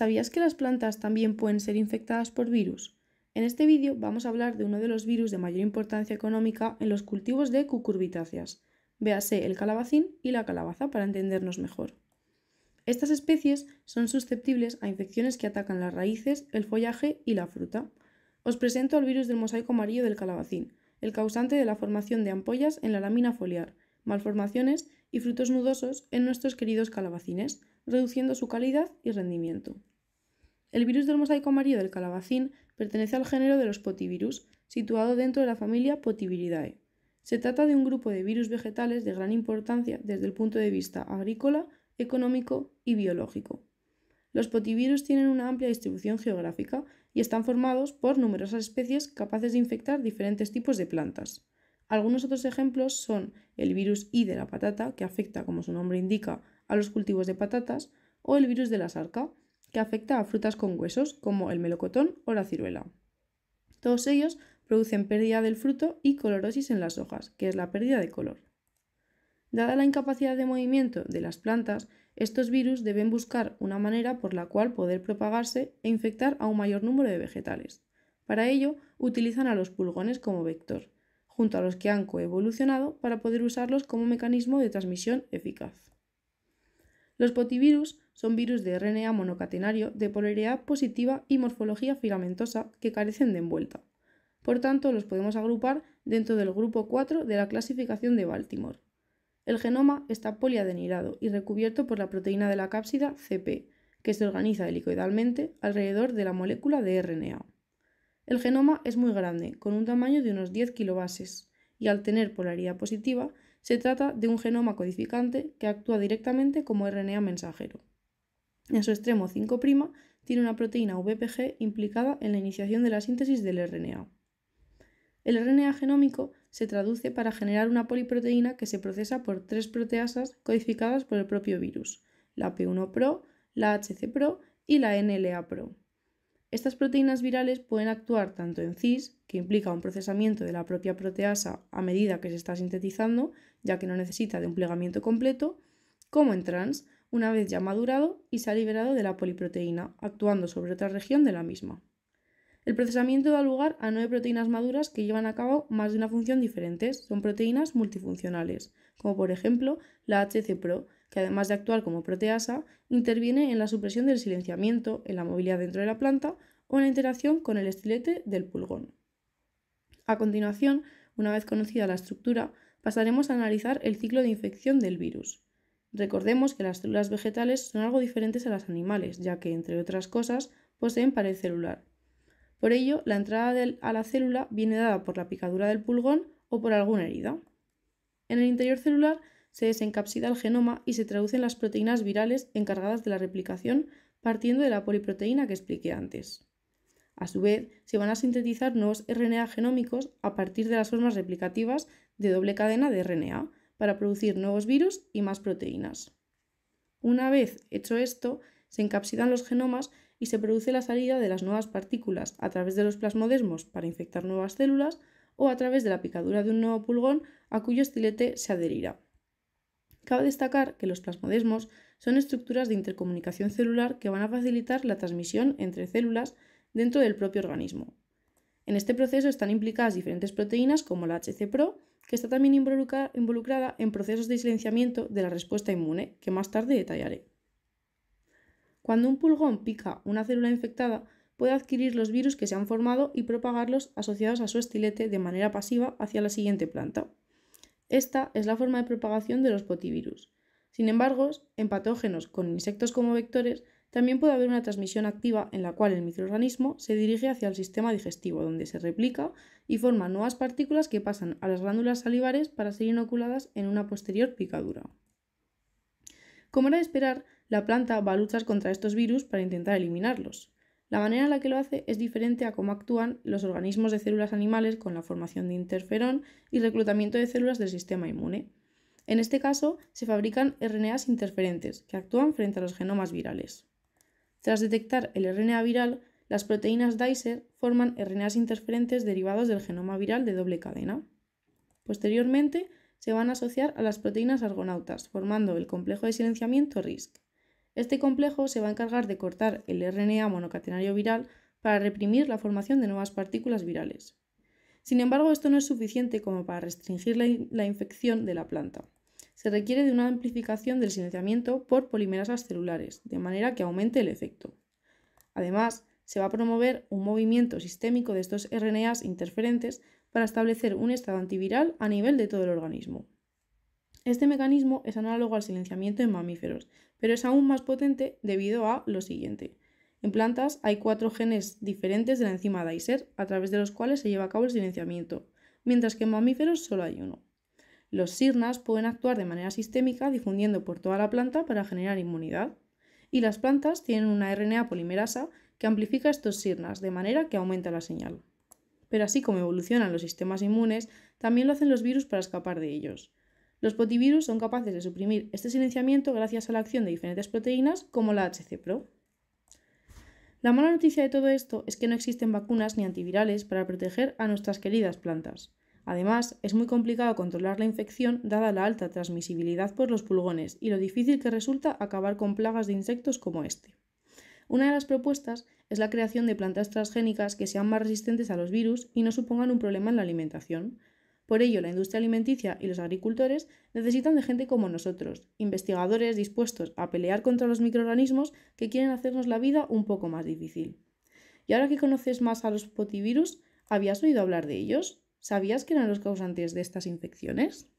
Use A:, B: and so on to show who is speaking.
A: ¿Sabías que las plantas también pueden ser infectadas por virus? En este vídeo vamos a hablar de uno de los virus de mayor importancia económica en los cultivos de cucurbitáceas. Véase el calabacín y la calabaza para entendernos mejor. Estas especies son susceptibles a infecciones que atacan las raíces, el follaje y la fruta. Os presento al virus del mosaico amarillo del calabacín, el causante de la formación de ampollas en la lámina foliar, malformaciones y frutos nudosos en nuestros queridos calabacines, reduciendo su calidad y rendimiento. El virus del mosaico amarillo del calabacín pertenece al género de los potivirus, situado dentro de la familia Potiviridae. Se trata de un grupo de virus vegetales de gran importancia desde el punto de vista agrícola, económico y biológico. Los potivirus tienen una amplia distribución geográfica y están formados por numerosas especies capaces de infectar diferentes tipos de plantas. Algunos otros ejemplos son el virus I de la patata, que afecta, como su nombre indica, a los cultivos de patatas, o el virus de la sarca, que afecta a frutas con huesos como el melocotón o la ciruela. Todos ellos producen pérdida del fruto y colorosis en las hojas, que es la pérdida de color. Dada la incapacidad de movimiento de las plantas, estos virus deben buscar una manera por la cual poder propagarse e infectar a un mayor número de vegetales. Para ello, utilizan a los pulgones como vector, junto a los que han coevolucionado para poder usarlos como mecanismo de transmisión eficaz. Los potivirus son virus de RNA monocatenario de polaridad positiva y morfología filamentosa que carecen de envuelta. Por tanto, los podemos agrupar dentro del grupo 4 de la clasificación de Baltimore. El genoma está poliadenilado y recubierto por la proteína de la cápsida CP, que se organiza helicoidalmente alrededor de la molécula de RNA. El genoma es muy grande, con un tamaño de unos 10 kilobases, y al tener polaridad positiva se trata de un genoma codificante que actúa directamente como RNA mensajero. En su extremo 5' tiene una proteína VPG implicada en la iniciación de la síntesis del RNA. El RNA genómico se traduce para generar una poliproteína que se procesa por tres proteasas codificadas por el propio virus, la P1-Pro, la HC-Pro y la NLA-Pro. Estas proteínas virales pueden actuar tanto en cis, que implica un procesamiento de la propia proteasa a medida que se está sintetizando, ya que no necesita de un plegamiento completo, como en trans, una vez ya madurado y se ha liberado de la poliproteína, actuando sobre otra región de la misma. El procesamiento da lugar a nueve proteínas maduras que llevan a cabo más de una función diferentes, son proteínas multifuncionales, como por ejemplo la HCPRO, que además de actuar como proteasa, interviene en la supresión del silenciamiento, en la movilidad dentro de la planta o en la interacción con el estilete del pulgón. A continuación, una vez conocida la estructura, pasaremos a analizar el ciclo de infección del virus. Recordemos que las células vegetales son algo diferentes a las animales, ya que, entre otras cosas, poseen pared celular. Por ello, la entrada a la célula viene dada por la picadura del pulgón o por alguna herida. En el interior celular se desencapsida el genoma y se traducen las proteínas virales encargadas de la replicación partiendo de la poliproteína que expliqué antes. A su vez, se van a sintetizar nuevos RNA genómicos a partir de las formas replicativas de doble cadena de RNA para producir nuevos virus y más proteínas. Una vez hecho esto, se encapsidan los genomas y se produce la salida de las nuevas partículas a través de los plasmodesmos para infectar nuevas células o a través de la picadura de un nuevo pulgón a cuyo estilete se adherirá. Cabe destacar que los plasmodesmos son estructuras de intercomunicación celular que van a facilitar la transmisión entre células dentro del propio organismo. En este proceso están implicadas diferentes proteínas como la HCPRO, que está también involucrada en procesos de silenciamiento de la respuesta inmune, que más tarde detallaré. Cuando un pulgón pica una célula infectada, puede adquirir los virus que se han formado y propagarlos asociados a su estilete de manera pasiva hacia la siguiente planta. Esta es la forma de propagación de los potivirus. Sin embargo, en patógenos con insectos como vectores, también puede haber una transmisión activa en la cual el microorganismo se dirige hacia el sistema digestivo, donde se replica y forma nuevas partículas que pasan a las glándulas salivares para ser inoculadas en una posterior picadura. Como era de esperar, la planta va a luchar contra estos virus para intentar eliminarlos. La manera en la que lo hace es diferente a cómo actúan los organismos de células animales con la formación de interferón y reclutamiento de células del sistema inmune. En este caso, se fabrican RNAs interferentes, que actúan frente a los genomas virales. Tras detectar el RNA viral, las proteínas Dicer forman RNAs interferentes derivados del genoma viral de doble cadena. Posteriormente, se van a asociar a las proteínas argonautas, formando el complejo de silenciamiento RISC. Este complejo se va a encargar de cortar el RNA monocatenario viral para reprimir la formación de nuevas partículas virales. Sin embargo, esto no es suficiente como para restringir la, infección de la planta. Se requiere de una amplificación del silenciamiento por polimerasas celulares, de manera que aumente el efecto. Además, se va a promover un movimiento sistémico de estos RNAs interferentes para establecer un estado antiviral a nivel de todo el organismo. Este mecanismo es análogo al silenciamiento en mamíferos, pero es aún más potente debido a lo siguiente. En plantas hay cuatro genes diferentes de la enzima Dicer, a través de los cuales se lleva a cabo el silenciamiento, mientras que en mamíferos solo hay uno. Los sirnas pueden actuar de manera sistémica difundiendo por toda la planta para generar inmunidad, y las plantas tienen una RNA polimerasa que amplifica estos sirnas de manera que aumenta la señal. Pero así como evolucionan los sistemas inmunes, también lo hacen los virus para escapar de ellos. Los potivirus son capaces de suprimir este silenciamiento gracias a la acción de diferentes proteínas como la HCPRO. La mala noticia de todo esto es que no existen vacunas ni antivirales para proteger a nuestras queridas plantas. Además, es muy complicado controlar la infección dada la alta transmisibilidad por los pulgones y lo difícil que resulta acabar con plagas de insectos como este. Una de las propuestas es la creación de plantas transgénicas que sean más resistentes a los virus y no supongan un problema en la alimentación. Por ello, la industria alimenticia y los agricultores necesitan de gente como nosotros, investigadores dispuestos a pelear contra los microorganismos que quieren hacernos la vida un poco más difícil. Y ahora que conoces más a los potivirus, ¿habías oído hablar de ellos? ¿Sabías que eran los causantes de estas infecciones?